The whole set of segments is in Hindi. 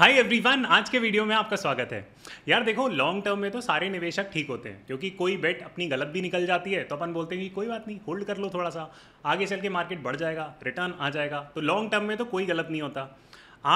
हाय एवरीवन आज के वीडियो में आपका स्वागत है यार देखो लॉन्ग टर्म में तो सारे निवेशक ठीक होते हैं क्योंकि कोई बेट अपनी गलत भी निकल जाती है तो अपन बोलते हैं कि कोई बात नहीं होल्ड कर लो थोड़ा सा आगे चल के मार्केट बढ़ जाएगा रिटर्न आ जाएगा तो लॉन्ग टर्म में तो कोई गलत नहीं होता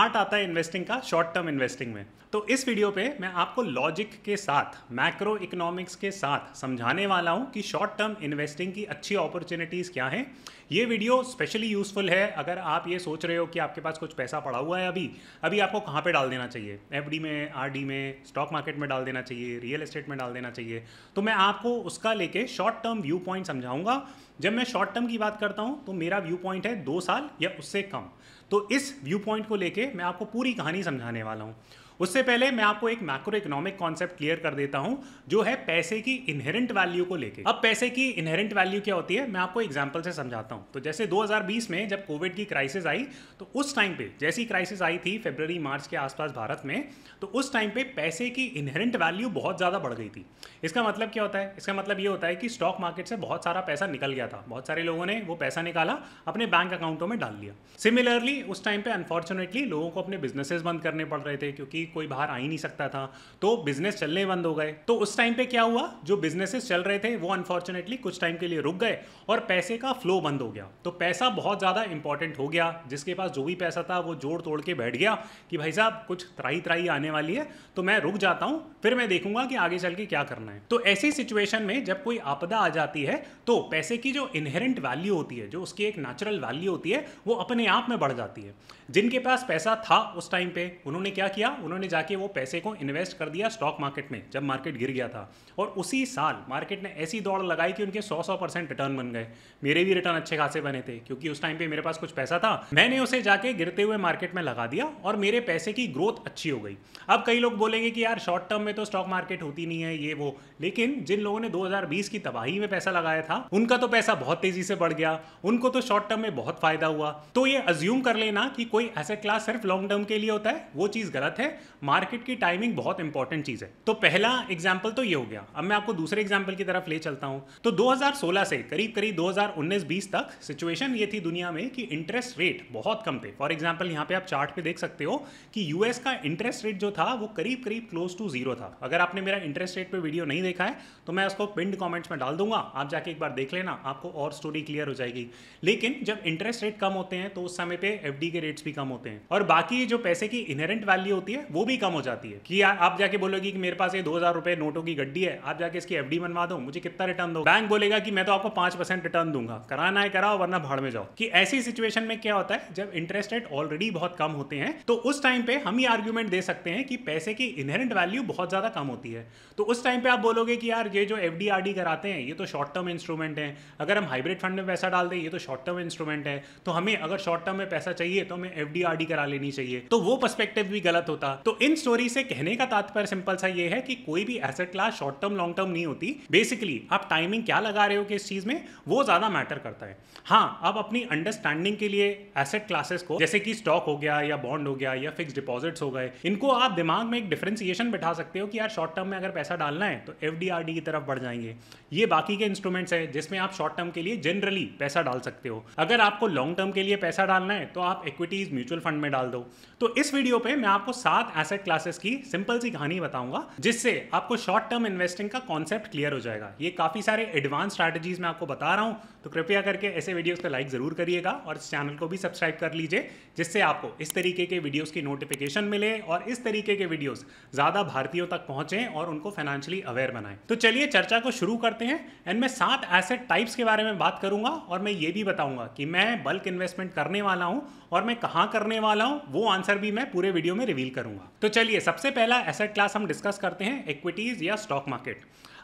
आर्ट आता है इन्वेस्टिंग का शॉर्ट टर्म इन्वेस्टिंग में तो इस वीडियो पे मैं आपको लॉजिक के साथ मैक्रो इकोनॉमिक्स के साथ समझाने वाला हूँ कि शॉर्ट टर्म इन्वेस्टिंग की अच्छी अपॉर्चुनिटीज़ क्या हैं ये वीडियो स्पेशली यूजफुल है अगर आप ये सोच रहे हो कि आपके पास कुछ पैसा पड़ा हुआ है अभी अभी आपको कहाँ पे डाल देना चाहिए एफ में आर में स्टॉक मार्केट में डाल देना चाहिए रियल एस्टेट में डाल देना चाहिए तो मैं आपको उसका लेके शॉर्ट टर्म व्यू पॉइंट समझाऊंगा जब मैं शॉर्ट टर्म की बात करता हूँ तो मेरा व्यू पॉइंट है दो साल या उससे कम तो इस व्यू पॉइंट को लेके मैं आपको पूरी कहानी समझाने वाला हूँ उससे पहले मैं आपको एक मैक्रो इकोनॉमिक कॉन्सेप्ट क्लियर कर देता हूं जो है पैसे की इनहेरेंट वैल्यू को लेकर अब पैसे की इनहेरेंट वैल्यू क्या होती है मैं आपको एग्जाम्पल से समझाता हूँ तो जैसे 2020 में जब कोविड की क्राइसिस आई तो उस टाइम पे जैसी क्राइसिस आई थी फेबररी मार्च के आसपास भारत में तो उस टाइम पे पैसे की इनहेरेंट वैल्यू बहुत ज़्यादा बढ़ गई थी इसका मतलब क्या होता है इसका मतलब ये होता है कि स्टॉक मार्केट से बहुत सारा पैसा निकल गया था बहुत सारे लोगों ने वो पैसा निकाला अपने बैंक अकाउंटों में डाल लिया सिमिलरली उस टाइम पे अनफॉर्चुनेटली लोगों को अपने बिजनेसेस बंद करने पड़ रहे थे क्योंकि थी कोई बाहर आ ही नहीं सकता था तो बिजनेस चलने बंद हो गए तो उस टाइम पे क्या हुआ जो बिजनेसेस चल रहे थे वो अनफॉर्चुनेटली कुछ टाइम के लिए रुक गए और पैसे का फ्लो बंद हो गया तो पैसा बहुत ज़्यादा इंपॉर्टेंट हो गया जिसके पास जो भी पैसा था वो जोड़ तोड़ के बैठ गया कि भाई साहब कुछ त्राही त्राही आने वाली है तो मैं रुक जाता हूँ फिर मैं देखूंगा कि आगे चल के क्या करना है तो ऐसी सिचुएशन में जब कोई आपदा आ जाती है तो पैसे की जो इनहेरेंट वैल्यू होती है जो उसकी एक नेचुरल वैल्यू होती है वो अपने आप में बढ़ जाती है जिनके पास पैसा था उस टाइम पे उन्होंने क्या किया उन्होंने उन्होंने जाके वो पैसे को इन्वेस्ट कर दिया स्टॉक मार्केट में जब मार्केट गिर गया था और उसी साल मार्केट ने ऐसी दौड़ लगाई कि उनके सौ सौ परसेंट रिटर्न बन गए मेरे भी रिटर्न अच्छे खासे बने थे क्योंकि उस टाइम पे मेरे पास कुछ पैसा था मैंने उसे जाके गिरते हुए मार्केट में लगा दिया और मेरे पैसे की ग्रोथ अच्छी हो गई अब कई लोग बोलेंगे कि यार शॉर्ट टर्म में तो स्टॉक मार्केट होती नहीं है ये वो लेकिन जिन लोगों ने दो की तबाही में पैसा लगाया था उनका तो पैसा बहुत तेजी से बढ़ गया उनको तो शॉर्ट टर्म में बहुत फायदा हुआ तो ये अज्यूम कर लेना कि कोई ऐसे क्लास सिर्फ लॉन्ग टर्म के लिए होता है वो चीज़ गलत है मार्केट की टाइमिंग बहुत इंपॉर्टेंट चीज़ है तो पहला एग्जाम्पल तो ये हो गया अब मैं आपको दूसरे एग्जाम्पल की तरफ ले चलता हूँ तो 2016 से करीब करीब 2019-20 तक सिचुएशन ये थी दुनिया में कि इंटरेस्ट रेट बहुत कम थे फॉर एग्जाम्पल यहाँ पे आप चार्ट पे देख सकते हो कि यूएस का इंटरेस्ट रेट जो था वो करीब करीब क्लोज टू जीरो था अगर आपने मेरा इंटरेस्ट रेट पर वीडियो नहीं देखा है तो मैं उसको पिंड कॉमेंट्स में डाल दूंगा आप जाके एक बार देख लेना आपको और स्टोरी क्लियर हो जाएगी लेकिन जब इंटरेस्ट रेट कम होते हैं तो उस समय पे एफडी के रेट्स भी कम होते हैं और बाकी जो पैसे की इनहेरेंट वैल्यू होती है वो भी कम हो जाती है कि आप जाके बोलोगे कि मेरे पास ये दो हज़ार रुपए नोटों की गड्डी है आप जाके इसकी एफडी बनवा दो मुझे कितना रिटर्न दो बैंक बोलेगा कि मैं तो आपको पांच परसेंट रिटर्न दूंगा कराना है कराओ वरना भाड़ में जाओ कि ऐसी सिचुएशन में क्या होता है जब इंटरेस्ट रेट ऑलरेडी बहुत कम होते हैं तो उस टाइम पे हम ही आर्ग्यूमेंट दे सकते हैं कि पैसे की इनहेरेंट वैल्यू बहुत ज़्यादा कम होती है तो उस टाइम पे आप बोलोगे कि यार ये जो एफ कराते हैं ये तो शॉर्ट टर्म इंस्ट्रूमेंट है अगर हम हाइब्रिड फंड में पैसा डाल दें ये तो शॉर्ट टर्म इंस्ट्रूमेंट है तो हमें अगर शॉर्ट टर्म में पैसा चाहिए तो हमें एफ करा लेनी चाहिए तो वो पर्सपेक्टिव भी गलत होता तो इन स्टोरी से कहने का तात्पर्य सिंपल सा ये है कि कोई भी asset class short term long term नहीं होती बेसिकली आप टाइमिंग क्या लगा रहे हो इस चीज़ में वो ज़्यादा मैटर करता है हाँ आप अपनी अंडरस्टैंडिंग के लिए एसेट क्लासेस को जैसे कि स्टॉक हो गया या बॉन्ड हो गया या फिक्स डिपॉजिट्स हो गए इनको आप दिमाग में एक डिफ्रेंसिएशन बैठा सकते हो कि यार शॉर्ट टर्म में अगर पैसा डालना है तो एफ की तरफ बढ़ जाएंगे ये बाकी के इंस्ट्रूमेंट्स है जिसमें आप शॉर्ट टर्म के लिए जनरली पैसा डाल सकते हो अगर आपको लॉन्ग टर्म के लिए पैसा डालना है तो आप इक्विटीज म्यूचुअल फंड में डाल दो तो इस वीडियो पे मैं आपको सात एसेट क्लासेस की सिंपल सी कहानी बताऊंगा जिससे आपको शॉर्ट टर्म इन्वेस्टिंग का कॉन्सेप्ट क्लियर हो जाएगा ये काफ़ी सारे एडवांस स्ट्रैटेजीज मैं आपको बता रहा हूँ तो कृपया करके ऐसे वीडियोस पे लाइक ज़रूर करिएगा और इस चैनल को भी सब्सक्राइब कर लीजिए जिससे आपको इस तरीके के वीडियोज़ की नोटिफिकेशन मिले और इस तरीके के वीडियोज़ ज़्यादा भारतीयों तक पहुंचे और उनको फाइनेंशियली अवेयर बनाएं तो चलिए चर्चा को शुरू करते हैं एंड मैं सात एसेट टाइप्स के बारे में बात करूंगा और मैं ये भी बताऊंगा कि मैं बल्क इन्वेस्टमेंट करने वाला हूँ और मैं कहाँ करने वाला हूँ वो आंसर भी मैं पूरे वीडियो में रिवील करूंगा तो चलिए सबसे पहला एसेट क्लास हम डिस्कस करते हैं इक्विटीज़ या स्टॉक मार्केट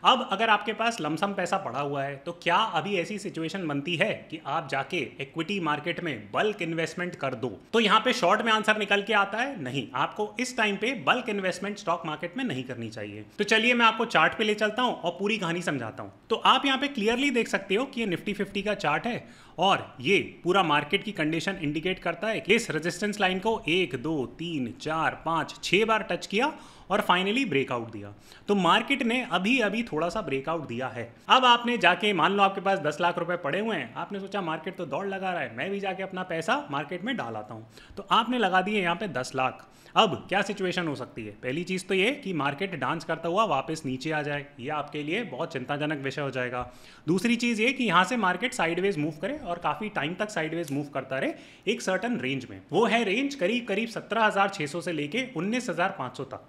अब अगर आपके पास लमसम पैसा पड़ा हुआ है तो क्या अभी ऐसी सिचुएशन बनती है कि आप जाके इक्विटी मार्केट में बल्क इन्वेस्टमेंट कर दो तो यहाँ पे शॉर्ट में आंसर निकल के आता है नहीं आपको इस टाइम पे बल्क इन्वेस्टमेंट स्टॉक मार्केट में नहीं करनी चाहिए तो चलिए मैं आपको चार्ट पे ले चलता हूँ और पूरी कहानी समझाता हूँ तो आप यहाँ पे क्लियरली देख सकते हो कि ये निफ्टी फिफ्टी का चार्ट है और ये पूरा मार्केट की कंडीशन इंडिकेट करता है कि इस रेजिस्टेंस लाइन को एक दो तीन चार पांच छह बार टच किया और फाइनली ब्रेकआउट दिया तो मार्केट ने अभी अभी थोड़ा सा ब्रेकआउट दिया है अब आपने जाके मान लो आपके पास दस लाख रुपए पड़े हुए हैं आपने सोचा मार्केट तो दौड़ लगा रहा है मैं भी जाके अपना पैसा मार्केट में डाल आता हूँ तो आपने लगा दिए यहाँ पे दस लाख अब क्या सिचुएशन हो सकती है पहली चीज़ तो ये कि मार्केट डांस करता हुआ वापस नीचे आ जाए ये आपके लिए बहुत चिंताजनक विषय हो जाएगा दूसरी चीज़ ये कि यहां से मार्केट साइडवेज मूव करे और काफ़ी टाइम तक साइडवेज मूव करता रहे एक सर्टन रेंज में वो है रेंज करीब करीब सत्रह से लेके उन्नीस तक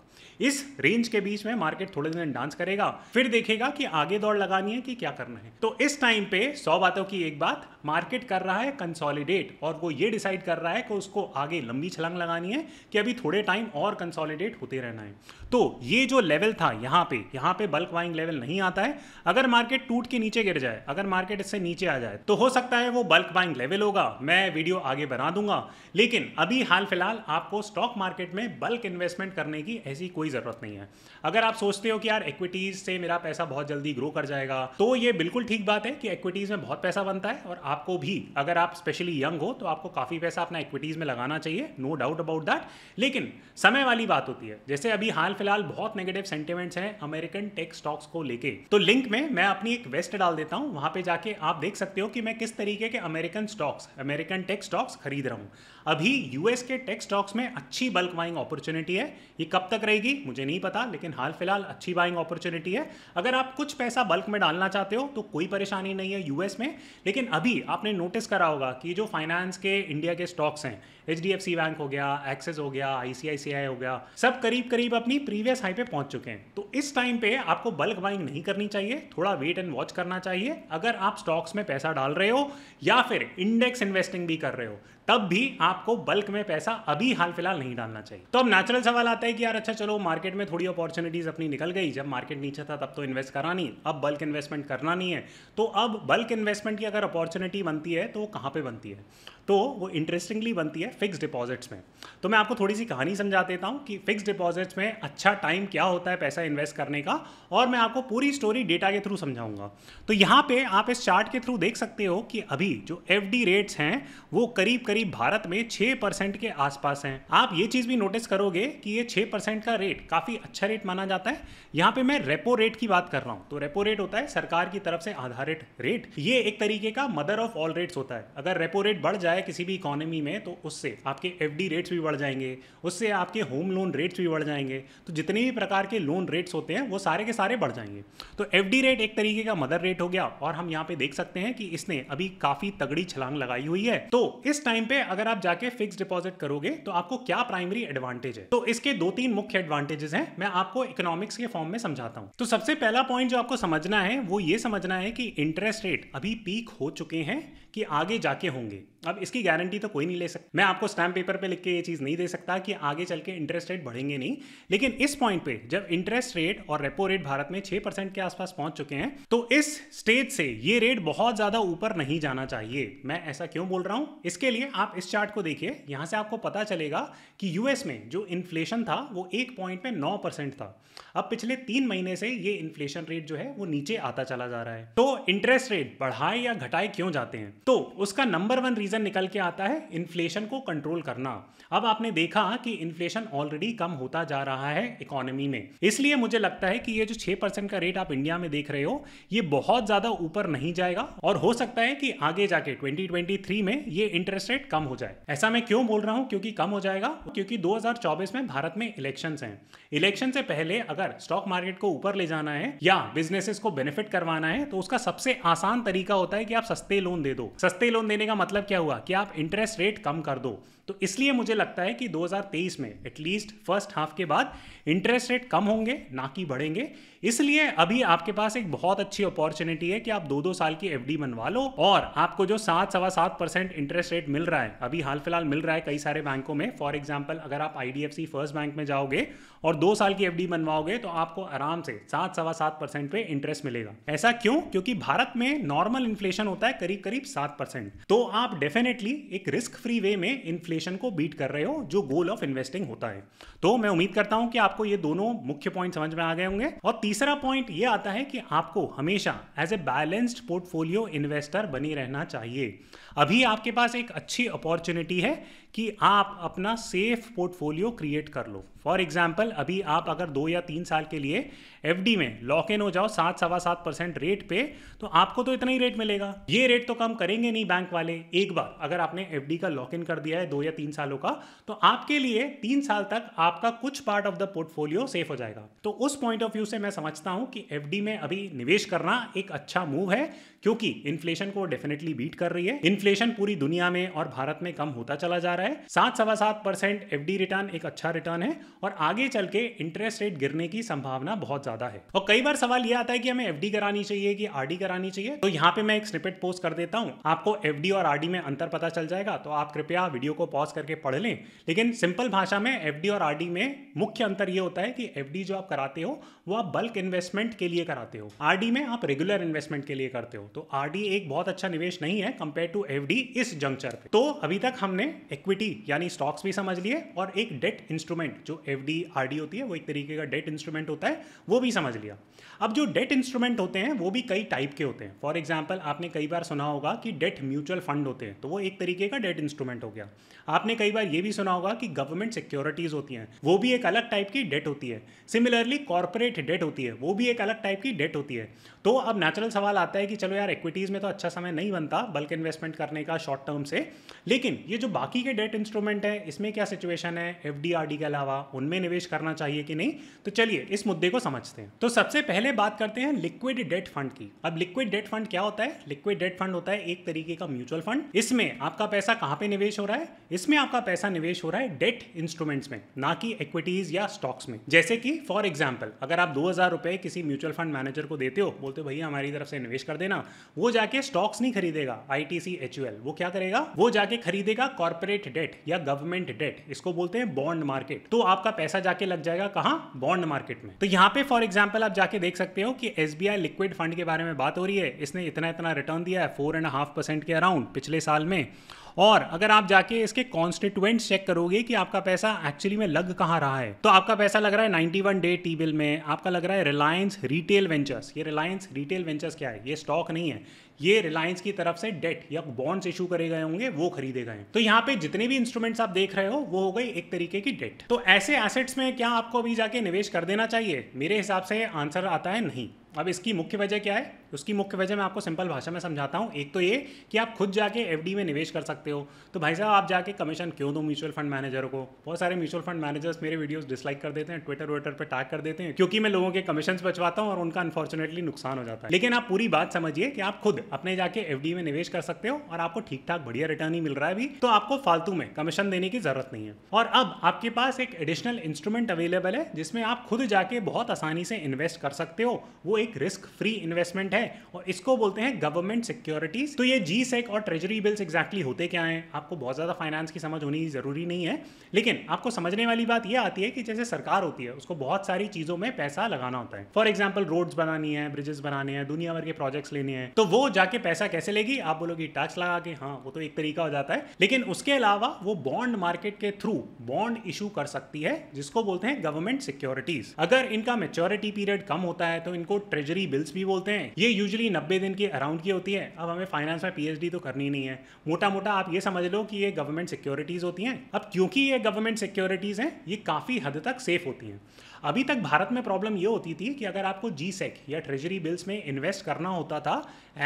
इस रेंज के बीच में मार्केट थोड़े दिन डांस करेगा फिर देखेगा कि आगे दौड़ लगानी है कि क्या करना है तो इस टाइम पे सौ बातों की एक बात मार्केट कर रहा है कंसोलिडेट और वो ये डिसाइड कर रहा है कि उसको आगे लंबी छलांग लगानी है कि अभी थोड़े टाइम और कंसोलिडेट होते रहना है तो ये जो लेवल था यहाँ पे यहाँ पे बल्क बाइंग लेवल नहीं आता है अगर मार्केट टूट के नीचे गिर जाए अगर मार्केट इससे नीचे आ जाए तो हो सकता है वो बल्क बाइंग लेवल होगा मैं वीडियो आगे बना दूंगा लेकिन अभी हाल फिलहाल आपको स्टॉक मार्केट में बल्क इन्वेस्टमेंट करने की ऐसी कोई ज़रूरत नहीं है अगर आप सोचते हो कि यार इक्विटीज़ से मेरा पैसा बहुत जल्दी ग्रो कर जाएगा तो ये बिल्कुल ठीक बात है कि इक्विटीज़ में बहुत पैसा बनता है और आपको भी अगर आप स्पेशली यंग हो तो आपको काफ़ी पैसा अपना इक्विटीज़ में लगाना चाहिए नो डाउट अबाउट दैट लेकिन समय वाली बात होती है जैसे अभी हाल फिलहाल बहुत नेगेटिव सेंटिमेंट्स हैं अमेरिकन टेक स्टॉक्स को लेके तो लिंक में मैं अपनी एक वेस्ट डाल देता हूँ वहाँ पर जाके आप देख सकते हो कि मैं किस तरीके के American stocks American tech stocks खरीद रहा हूँ अभी यूएस के टेक स्टॉक्स में अच्छी बल्क बाइंग अपॉर्चुनिटी है ये कब तक रहेगी मुझे नहीं पता लेकिन हाल फिलहाल अच्छी बाइंग अपॉर्चुनिटी है अगर आप कुछ पैसा बल्क में डालना चाहते हो तो कोई परेशानी नहीं है यूएस में लेकिन अभी भी आपने नोटिस करा होगा कि जो फाइनेंस के इंडिया के स्टॉक्स हैं H D F C bank हो गया एक्सेस हो गया आईसीआईसीआई हो गया सब करीब करीब अपनी प्रीवियस हाई पे पहुंच चुके हैं तो इस टाइम पे आपको बल्क बाइंग नहीं करनी चाहिए थोड़ा वेट एंड वॉच करना चाहिए अगर आप स्टॉक्स में पैसा डाल रहे हो या फिर इंडेक्स इन्वेस्टिंग भी कर रहे हो तब भी आपको बल्क में पैसा अभी हाल फिलहाल नहीं डालना चाहिए तो अब नेचुरल सवाल आता है कि यार अच्छा चलो मार्केट में थोड़ी अपॉर्चुनिटीज अपनी निकल गई जब मार्केट नीचे था तब तो इन्वेस्ट करा नहीं अब बल्क इन्वेस्टमेंट करना नहीं है तो अब बल्क इन्वेस्टमेंट की अगर अपॉर्चुनिटी बनती है तो कहां पर बनती है तो वो इंटरेस्टिंगली बनती है फिक्स डिपॉजिट्स में तो मैं आपको थोड़ी सी कहानी समझा देता हूँ कि फिक्स डिपॉजिट्स में अच्छा टाइम क्या होता है पैसा इन्वेस्ट करने का और मैं आपको पूरी स्टोरी डेटा के थ्रू समझाऊंगा तो यहाँ पे आप इस चार्ट के थ्रू देख सकते हो कि अभी जो एफ रेट्स हैं वो करीब करीब भारत में छः के आसपास हैं आप ये चीज़ भी नोटिस करोगे कि ये छः का रेट काफ़ी अच्छा रेट माना जाता है यहाँ पर मैं रेपो रेट की बात कर रहा हूँ तो रेपो रेट होता है सरकार की तरफ से आधारित रेट ये एक तरीके का मदर ऑफ ऑल रेट्स होता है अगर रेपो रेट बढ़ जाए है किसी भी इकोनॉमी में तो उससे आपके एफ रेट्स भी बढ़ जाएंगे उससे आपके होम लोन रेट्स भी बढ़ जाएंगे तो जितने भी प्रकार के लोन रेट्स होते हैं वो सारे के सारे बढ़ जाएंगे तो एफ रेट एक तरीके का मदर रेट हो गया और हम यहाँ पे देख सकते हैं कि इसने अभी काफ़ी तगड़ी छलांग लगाई हुई है तो इस टाइम पे अगर आप जाके फिक्स डिपॉजिट करोगे तो आपको क्या प्राइमरी एडवांटेज है तो इसके दो तीन मुख्य एडवांटेजेस हैं मैं आपको इकोनॉमिक्स के फॉर्म में समझाता हूँ तो सबसे पहला पॉइंट जो आपको समझना है वो ये समझना है कि इंटरेस्ट रेट अभी पीक हो चुके हैं कि आगे जाके होंगे अब इसकी गारंटी तो कोई नहीं ले सकता मैं आपको स्टैम्प पेपर पे लिख के ये चीज़ नहीं दे सकता कि आगे चल के इंटरेस्ट रेट बढ़ेंगे नहीं लेकिन इस पॉइंट पे जब इंटरेस्ट रेट और रेपो रेट भारत में छह परसेंट के आसपास पहुंच चुके हैं तो इस स्टेज से ये रेट बहुत ज़्यादा ऊपर नहीं जाना चाहिए मैं ऐसा क्यों बोल रहा हूँ इसके लिए आप इस चार्ट को देखिए यहाँ से आपको पता चलेगा कि यूएस में जो इन्फ्लेशन था वो एक पॉइंट में नौ था अब पिछले तीन महीने से ये इन्फ्लेशन रेट जो है वो नीचे आता चला जा रहा है तो इंटरेस्ट रेट बढ़ाए या घटाए क्यों जाते हैं तो उसका नंबर वन रीज़न निकल के आता है इन्फ्लेशन को कंट्रोल करना अब आपने देखा कि इन्फ्लेशन ऑलरेडी कम होता जा रहा है इकोनॉमी में इसलिए मुझे लगता है कि ये जो छह परसेंट का रेट आप इंडिया में देख रहे हो ये बहुत ज़्यादा ऊपर नहीं जाएगा और हो सकता है कि आगे जाके 2023 में ये इंटरेस्ट रेट कम हो जाए ऐसा मैं क्यों बोल रहा हूँ क्योंकि कम हो जाएगा क्योंकि चौबीस में भारत में इलेक्शन है इलेक्शन से पहले अगर स्टॉक मार्केट को ऊपर ले जाना है या बिजनेसेस को बेनिफिट करवाना है तो उसका सबसे आसान तरीका होता है कि आप सस्ते लोन दे दो सस्ते लोन देने का मतलब क्या हुआ कि आप इंटरेस्ट रेट कम कर दो तो इसलिए मुझे लगता है कि 2023 में एटलीस्ट फर्स्ट हाफ के बाद इंटरेस्ट रेट कम होंगे ना कि बढ़ेंगे इसलिए अभी आपके पास एक बहुत अच्छी अपॉर्चुनिटी है कि आप दो दो साल की एफ बनवा लो और आपको जो सात सवा सात परसेंट इंटरेस्ट रेट मिल रहा है अभी हाल फिलहाल मिल रहा है कई सारे बैंकों में फॉर एग्जाम्पल अगर आप आईडीएफसी फर्स्ट बैंक में जाओगे और दो साल की एफ बनवाओगे तो आपको आराम से सात सवा सात परसेंट पे इंटरेस्ट मिलेगा ऐसा क्यों क्योंकि भारत में नॉर्मल इन्फ्लेशन होता है करीब करीब सात परसेंट तो आप डेफिनेटली एक रिस्क फ्री वे में इन्फ्लेशन को बीट कर रहे हो जो गोल ऑफ इन्वेस्टिंग होता है तो मैं उम्मीद करता हूं कि आपको ये दोनों मुख्य पॉइंट समझ में आ गए होंगे और तीसरा पॉइंट ये आता है कि आपको हमेशा as a balanced portfolio investor बने रहना चाहिए अभी आपके पास एक अच्छी अपॉर्चुनिटी है कि आप अपना सेफ पोर्टफोलियो क्रिएट कर लो फॉर एग्जाम्पल अभी आप अगर दो या तीन साल के लिए एफ में लॉक इन हो जाओ सात सवा सात परसेंट रेट पे तो आपको तो इतना ही रेट मिलेगा ये रेट तो कम करेंगे नहीं बैंक वाले एक बार अगर आपने एफ का लॉक इन कर दिया है दो या तीन सालों का तो आपके लिए तीन साल तक आपका कुछ part of the portfolio safe हो जाएगा तो उस पॉइंट ऑफ व्यू से मैं समझता हूं कि एफ में अभी निवेश करना एक अच्छा मूव है क्योंकि इन्फ्लेशन को डेफिनेटली बीट कर रही है इन्फ्लेशन पूरी दुनिया में और भारत में कम होता चला जा रहा है सात सवा सात परसेंट एफ रिटर्न एक अच्छा रिटर्न है और आगे चल के इंटरेस्ट रेट गिरने की संभावना बहुत ज्यादा है और कई बार सवाल यह आता है कि हमें एफ करानी चाहिए कि आर करानी चाहिए तो यहाँ पे मैं एक स्निपेट पोस्ट कर देता हूँ आपको एफ और आर में अंतर पता चल जाएगा तो आप कृपया वीडियो को पॉज करके पढ़ लें लेकिन सिंपल भाषा में एफ और आर में मुख्य अंतर यह होता है कि एफ जो आप कराते हो वो आप बल्क इन्वेस्टमेंट के लिए कराते हो आर में आप रेगुलर इन्वेस्टमेंट के लिए करते हो तो आरडी एक बहुत अच्छा निवेश नहीं है कंपेयर टू एफ इस जंक्चर पे तो अभी तक हमने इक्विटी यानी स्टॉक्स भी समझ लिए और एक डेट इंस्ट्रूमेंट जो एफ डी होती है वो एक तरीके का डेट इंस्ट्रूमेंट होता है वो भी समझ लिया अब जो डेट इंस्ट्रूमेंट होते हैं वो भी कई टाइप के होते हैं फॉर एग्जाम्पल आपने कई बार सुना होगा कि डेट म्यूचुअल फंड होते हैं तो वो एक तरीके का डेट इंस्ट्रूमेंट हो गया आपने कई बार ये भी सुना होगा कि गवर्नमेंट सिक्योरिटीज होती हैं वो भी एक अलग टाइप की डेट होती है सिमिलरली कॉर्पोरेट डेट होती है वो भी एक अलग टाइप की डेट होती है तो अब नेचुरल सवाल आता है कि चलो यार इक्विटीज़ में तो अच्छा समय नहीं बनता बल्कि इन्वेस्टमेंट करने का शॉर्ट टर्म से लेकिन ये जो बाकी के डेट इंस्ट्रूमेंट है इसमें क्या सिचुएशन है एफ के अलावा उनमें निवेश करना चाहिए कि नहीं तो चलिए इस मुद्दे को समझते हैं तो सबसे पहले बात करते हैं लिक्विड डेट फंड की अब लिक्विड डेट फंड क्या होता है लिक्विड डेट फंड होता है एक तरीके का म्यूचुअल फंड इसमें आपका पैसा कहाँ पे निवेश हो रहा है इसमें आपका पैसा निवेश हो रहा है डेट इंस्ट्रूमेंट्स में ना कि इक्विटीज या स्टॉक्स में जैसे कि फॉर एग्जाम्पल अगर आप दो हजार रुपए किसी म्यूचुअल फंड मैनेजर को देते हो बोलते हो भैया हमारी तरफ से निवेश कर देना वो जाके स्टॉक्स नहीं खरीदेगा एच यूएल वो क्या करेगा वो जाके खरीदेगा कॉर्पोरेट डेट या गवर्नमेंट डेट इसको बोलते हैं बॉन्ड मार्केट तो आपका पैसा जाके लग जाएगा कहां बॉन्ड मार्केट में तो यहाँ पे फॉर एग्जाम्पल आप जाके देख सकते हो कि एस लिक्विड फंड के बारे में बात हो रही है इसने इतना इतना रिटर्न दिया है फोर एंड हाफ परसेंट के अराउंड पिछले साल में और अगर आप जाके इसके कॉन्स्टिट्यूएंट चेक करोगे कि आपका पैसा एक्चुअली में लग कहाँ रहा है तो आपका पैसा लग रहा है वन डे टी बिल में आपका लग रहा है रिलायंस रिटेल वेंचर्स ये रिलायंस रिटेल वेंचर्स क्या है ये स्टॉक नहीं है ये रिलायंस की तरफ से डेट या बॉन्ड्स इशू करे गए होंगे वो खरीदे गए तो यहाँ पे जितने भी इंस्ट्रूमेंट्स आप देख रहे हो वो हो गई एक तरीके की डेट तो ऐसे एसेट्स में क्या आपको अभी जाके निवेश कर देना चाहिए मेरे हिसाब से आंसर आता है नहीं अब इसकी मुख्य वजह क्या है उसकी मुख्य वजह मैं आपको सिंपल भाषा में समझाता हूँ एक तो ये कि आप खुद जाके एफ में निवेश कर सकते हो तो भाई साहब आप जाके कमीशन क्यों दो म्यूचुअल फंड मैनेजर को बहुत सारे म्यूचुअल फंड मैनेजर्स मेरे वीडियोज़ डिसलाइक कर देते हैं ट्विटर वेटर पर टैग कर देते हैं क्योंकि मैं लोगों के कमीशन बचवाता हूँ और उनका अनफॉर्चुनेटली नुकसान हो जाता है लेकिन आप पूरी बात समझिए कि आप खुद अपने जाके एफ में निवेश कर सकते हो और आपको ठीक ठाक बढ़िया रिटर्न ही मिल रहा है अभी तो आपको फालतू में कमीशन देने की जरूरत नहीं है और अब आपके पास एक एडिशनल इंस्ट्रूमेंट अवेलेबल है जिसमें आप खुद जाके बहुत आसानी से इन्वेस्ट कर सकते हो वो एक रिस्क फ्री इन्वेस्टमेंट है और इसको बोलते हैं गवर्नमेंट सिक्योरिटीज तो ये जी सेक e और ट्रेजरी बिल्स एक्जैक्टली होते क्या हैं आपको बहुत ज़्यादा फाइनेंस की समझ होनी जरूरी नहीं है लेकिन आपको समझने वाली बात यह आती है कि जैसे सरकार होती है उसको बहुत सारी चीज़ों में पैसा लगाना होता है फॉर एग्जाम्पल रोड्स बनानी है ब्रिजेस बनाने हैं दुनिया भर के प्रोजेक्ट्स लेने हैं तो वो जाके पैसा कैसे लेगी आप बोलोगे टैक्स लगा के हाँ वो तो एक तरीका हो जाता है लेकिन उसके अलावा वो बॉन्ड मार्केट के थ्रू बॉन्ड इशू कर सकती है जिसको बोलते हैं गवर्नमेंट सिक्योरिटीज अगर इनका मेच्योरिटी पीरियड कम होता है तो इनको ट्रेजरी बिल्स भी बोलते हैं ये यूजली नब्बे दिन के अराउंड की होती है अब हमें फाइनेंस में पीएचडी तो करनी नहीं है मोटा मोटा आप ये समझ लो कि ये गवर्नमेंट सिक्योरिटीज़ होती हैं अब क्योंकि ये गवर्नमेंट सिक्योरिटीज़ हैं ये काफ़ी हद तक सेफ होती हैं अभी तक भारत में प्रॉब्लम ये होती थी कि अगर आपको जी सेक e या ट्रेजरी बिल्स में इन्वेस्ट करना होता था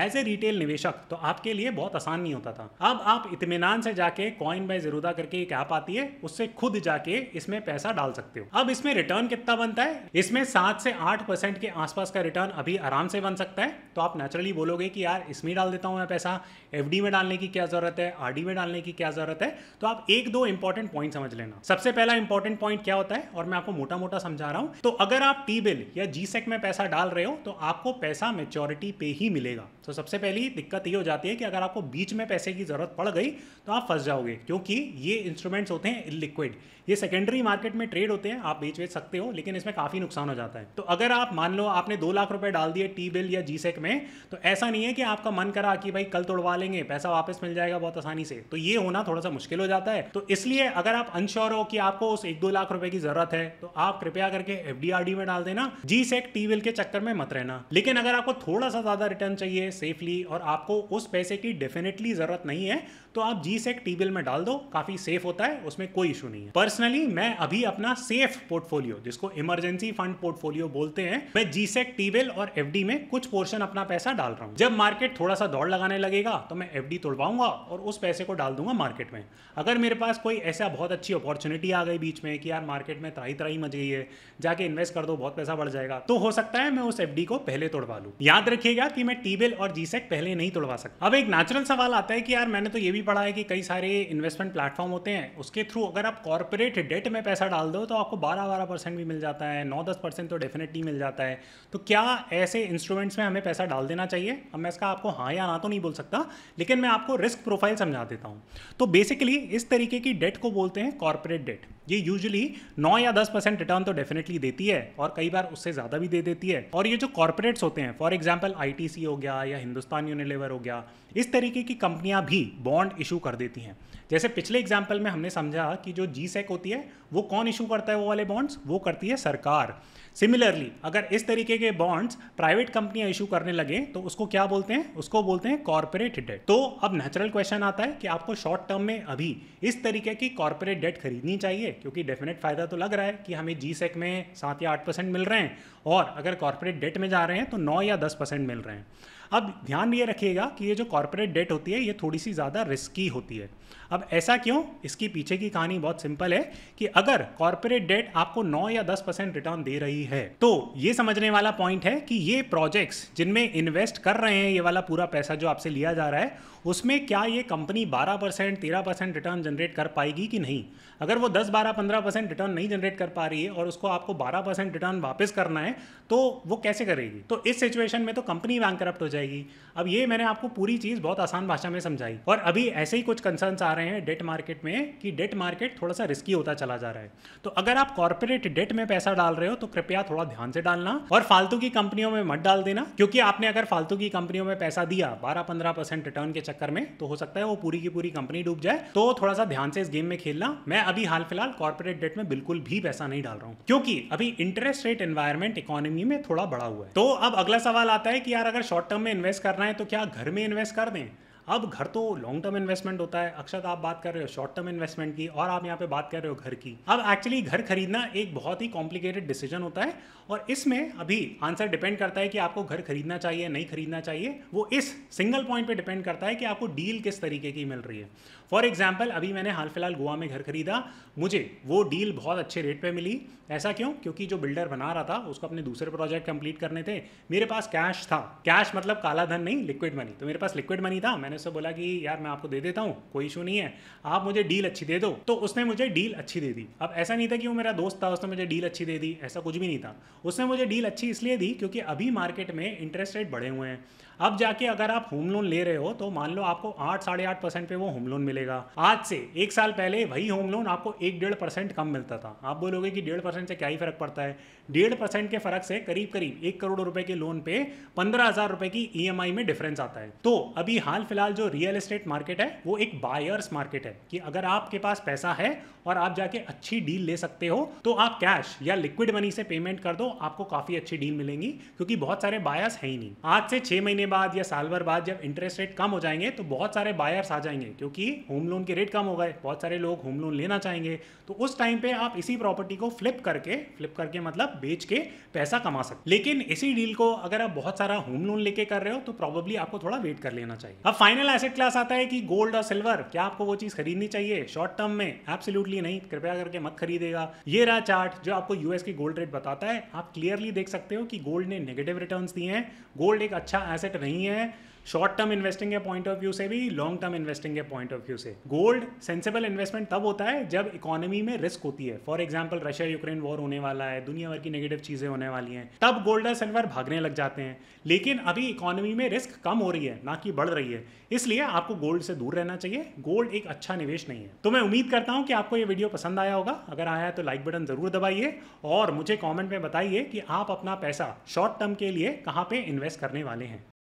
एज ए रिटेल निवेशक तो आपके लिए बहुत आसान नहीं होता था अब आप इतमान से जाके कॉइन बाय जरूदा करके एक ऐप आती है उससे खुद जाके इसमें पैसा डाल सकते हो अब इसमें रिटर्न कितना बनता है इसमें सात से आठ परसेंट के आसपास का रिटर्न अभी आराम से बन सकता है तो आप नेचुरली बोलोगे कि यार इसमें डाल देता हूँ मैं पैसा एफ में डालने की क्या ज़रूरत है आर में डालने की क्या ज़रूरत है तो आप एक दो इंपॉर्टेंट पॉइंट समझ लेना सबसे पहला इंपॉर्टेंट पॉइंट क्या होता है और मैं आपको मोटा मोटा समझा रहा हूँ तो अगर आप टी बिल या जी में पैसा डाल रहे हो तो आपको पैसा मेच्योरिटी पे ही मिलेगा तो सबसे पहली दिक्कत ये हो जाती है कि अगर आपको बीच में पैसे की ज़रूरत पड़ गई तो आप फंस जाओगे क्योंकि ये इंस्ट्रूमेंट्स होते हैं लिक्विड ये सेकेंडरी मार्केट में ट्रेड होते हैं आप बेच बेच सकते हो लेकिन इसमें काफ़ी नुकसान हो जाता है तो अगर आप मान लो आपने दो लाख लाख रुपए डाल दिए टी बिल या जी सेक में तो ऐसा नहीं है कि आपका मन करा कि भाई कल तोड़वा लेंगे पैसा वापस मिल जाएगा बहुत आसानी से तो ये होना थोड़ा सा मुश्किल हो जाता है तो इसलिए अगर आप अनश्योर हो कि आपको उस एक दो लाख रुपए की जरूरत है तो आप कृपया करके एफ में डाल देना जी सेक टी बिल के चक्कर में मत रहना लेकिन अगर आपको थोड़ा सा ज्यादा रिटर्न चाहिए सेफली और आपको उस पैसे की डेफिनेटली जरूरत नहीं है तो आप जी सेक टी बिल में डाल दो काफी सेफ होता है उसमें कोई इशू नहीं है पर्सनली मैं अभी अपना सेफ पोर्टफोलियो जिसको इमरजेंसी फंड पोर्टफोलियो बोलते हैं मैं जी सेक टी बिल और एफ में कुछ पोर्शन अपना पैसा डाल रहा हूँ जब मार्केट थोड़ा सा दौड़ लगाने लगेगा तो मैं एफ तोड़वाऊंगा और उस पैसे को डाल दूंगा मार्केट में अगर मेरे पास कोई ऐसा बहुत अच्छी अपॉर्चुनिटी आ गई बीच में कि यार मार्केट में तराई तराई मच गई है जाके इन्वेस्ट कर दो बहुत पैसा बढ़ जाएगा तो हो सकता है मैं उस एफ को पहले तोड़वा लू याद रखिएगा कि मैं टी बिल और जी पहले नहीं तोड़वा सकता अब एक नेचुरल सवाल आता है कि यार मैंने तो ये भी पढ़ा है कि कई सारे इन्वेस्टमेंट प्लेटफॉर्म होते हैं उसके थ्रू अगर आप कॉर्पोरेट डेट में पैसा डाल दो तो आपको बारह बारह परसेंट भी मिल जाता है नौ दस परसेंट तो डेफिनेटली मिल जाता है तो क्या क्या ऐसे इंस्ट्रूमेंट्स में हमें पैसा डाल देना चाहिए अब मैं इसका आपको हाँ या ना तो नहीं बोल सकता लेकिन मैं आपको रिस्क प्रोफाइल समझा देता हूँ तो बेसिकली इस तरीके की डेट को बोलते हैं कॉरपोरेट डेट ये यूजली 9 या 10 परसेंट रिटर्न तो डेफिनेटली देती है और कई बार उससे ज़्यादा भी दे देती है और ये जो कॉरपोरेट्स होते हैं फॉर एग्जाम्पल आई हो गया या हिंदुस्तान यूनिलेवर हो गया इस तरीके की कंपनियाँ भी बॉन्ड इशू कर देती हैं जैसे पिछले एग्जाम्पल में हमने समझा कि जो जी होती है वो कौन इशू करता है वो वाले बॉन्ड्स वो करती है सरकार सिमिलरली अगर इस तरीके के बॉन्ड्स प्राइवेट कंपनियां इशू करने लगे तो उसको क्या बोलते हैं उसको बोलते हैं कॉर्पोरेट डेट तो अब नेचुरल क्वेश्चन आता है कि आपको शॉर्ट टर्म में अभी इस तरीके की कॉर्पोरेट डेट खरीदनी चाहिए क्योंकि डेफिनेट फायदा तो लग रहा है कि हमें जी सेक में सात या आठ परसेंट मिल रहे हैं और अगर कॉर्पोरेट डेट में जा रहे हैं तो नौ या दस परसेंट मिल रहे हैं अब ध्यान ये रखिएगा कि ये जो कॉर्पोरेट डेट होती है ये थोड़ी सी ज़्यादा रिस्की होती है अब ऐसा क्यों इसकी पीछे की कहानी बहुत सिंपल है कि अगर कॉर्पोरेट डेट आपको 9 या 10 परसेंट रिटर्न दे रही है तो ये समझने वाला पॉइंट है कि ये प्रोजेक्ट्स जिनमें इन्वेस्ट कर रहे हैं ये वाला पूरा पैसा जो आपसे लिया जा रहा है उसमें क्या ये कंपनी 12 परसेंट तेरह परसेंट रिटर्न जनरेट कर पाएगी कि नहीं अगर वो 10 12 15 परसेंट रिटर्न नहीं जनरेट कर पा रही है और उसको आपको 12 परसेंट रिटर्न वापस करना है तो वो कैसे करेगी तो इस सिचुएशन में तो कंपनी बैंक हो जाएगी अब ये मैंने आपको पूरी चीज़ बहुत आसान भाषा में समझाई और अभी ऐसे ही कुछ कंसर्न आ रहे हैं डेट मार्केट में कि डेट मार्केट थोड़ा सा रिस्की होता चला जा रहा है तो अगर आप कॉर्पोरेट डेट में पैसा डाल रहे हो तो कृपया थोड़ा ध्यान से डालना और फालतू की कंपनियों में मत डाल देना क्योंकि आपने अगर फालतू की कंपनियों में पैसा दिया बारह पंद्रह परसेंट रिटर्न के चक्कर में तो हो सकता है वो पूरी की पूरी कंपनी डूब जाए तो थोड़ा सा ध्यान से इस गेम में खेलना मैं अभी हाल फिलहाल कॉर्पोरेट डेट में बिल्कुल भी पैसा नहीं डाल रहा हूँ क्योंकि अभी इंटरेस्ट रेट एनवायरमेंट इकोनॉमी में थोड़ा बड़ा हुआ है तो अब अगला सवाल आता है कि यार अगर शॉर्ट टर्म में इन्वेस्ट करना है तो क्या घर में इन्वेस्ट कर दें अब घर तो लॉन्ग टर्म इन्वेस्टमेंट होता है अक्षत आप बात कर रहे हो शॉर्ट टर्म इन्वेस्टमेंट की और आप यहाँ पे बात कर रहे हो घर की अब एक्चुअली घर खरीदना एक बहुत ही कॉम्प्लिकेटेड डिसीजन होता है और इसमें अभी आंसर डिपेंड करता है कि आपको घर खरीदना चाहिए नहीं खरीदना चाहिए वो इस सिंगल पॉइंट पर डिपेंड करता है कि आपको डील किस तरीके की मिल रही है फॉर एग्जाम्पल अभी मैंने हाल फिलहाल गोवा में घर खरीदा मुझे वो डील बहुत अच्छे रेट पे मिली ऐसा क्यों क्योंकि जो बिल्डर बना रहा था उसको अपने दूसरे प्रोजेक्ट कंप्लीट करने थे मेरे पास कैश था कैश मतलब काला धन नहीं लिक्विड मनी तो मेरे पास लिक्विड मनी था मैंने उससे बोला कि यार मैं आपको दे देता हूँ कोई इशू नहीं है आप मुझे डील अच्छी दे दो तो उसने मुझे डील अच्छी दे दी अब ऐसा नहीं था कि वो मेरा दोस्त था उसने मुझे डील अच्छी दे दी ऐसा कुछ भी नहीं था उसने मुझे डील अच्छी इसलिए दी क्योंकि अभी मार्केट में इंटरेस्ट रेट बढ़े हुए हैं अब जाके अगर आप होम लोन ले रहे हो तो मान लो आपको आठ साढ़े आठ परसेंट पे वो होम लोन मिलेगा आज से एक साल पहले वही होम लोन आपको एक डेढ़ परसेंट कम मिलता था आप बोलोगे कि डेढ़ परसेंट से क्या ही फर्क पड़ता है डेढ़ परसेंट के फर्क से करीब करीब एक करोड़ रुपए के लोन पे पंद्रह हजार रुपए की ई e में डिफरेंस आता है तो अभी हाल फिलहाल जो रियल एस्टेट मार्केट है वो एक बायर्स मार्केट है कि अगर आपके पास पैसा है और आप जाके अच्छी डील ले सकते हो तो आप कैश या लिक्विड मनी से पेमेंट कर दो आपको काफी अच्छी डील मिलेंगी क्योंकि बहुत सारे बायर्स है ही नहीं आज से छह महीने महीने बाद या साल भर बाद जब इंटरेस्ट रेट कम हो जाएंगे तो बहुत सारे बायर्स आ जाएंगे क्योंकि होम लोन के रेट कम हो गए बहुत सारे लोग होम लोन लेना चाहेंगे तो उस टाइम पे आप इसी प्रॉपर्टी को फ्लिप करके फ्लिप करके मतलब बेच के पैसा कमा सकते लेकिन इसी डील को अगर आप बहुत सारा होम लोन लेके कर रहे हो तो प्रॉबेबली आपको थोड़ा वेट कर लेना चाहिए अब फाइनल एसेट क्लास आता है कि गोल्ड और सिल्वर क्या आपको वो चीज खरीदनी चाहिए शॉर्ट टर्म में एब्सोल्यूटली नहीं कृपया करके मत खरीदेगा ये रहा चार्ट जो आपको यूएस की गोल्ड रेट बताता है आप क्लियरली देख सकते हो कि गोल्ड ने नेगेटिव रिटर्न दिए हैं गोल्ड एक अच्छा एसेट एसेट नहीं है शॉर्ट टर्म इन्वेस्टिंग के पॉइंट ऑफ व्यू से भी लॉन्ग टर्म इन्वेस्टिंग के पॉइंट ऑफ व्यू से गोल्ड सेंसेबल इन्वेस्टमेंट तब होता है जब इकोनॉमी में रिस्क होती है for example Russia Ukraine war होने वाला है दुनिया भर की नेगेटिव चीज़ें होने वाली हैं तब गोल्ड और सिल्वर भागने लग जाते हैं लेकिन अभी इकोनॉमी में रिस्क कम हो रही है ना कि बढ़ रही है इसलिए आपको गोल्ड से दूर रहना चाहिए गोल्ड एक अच्छा निवेश नहीं है तो मैं उम्मीद करता हूँ कि आपको ये वीडियो पसंद आया होगा अगर आया तो लाइक बटन ज़रूर दबाइए और मुझे कॉमेंट में बताइए कि आप अपना पैसा शॉर्ट टर्म के लिए कहाँ पे इन्वेस्ट करने वाले हैं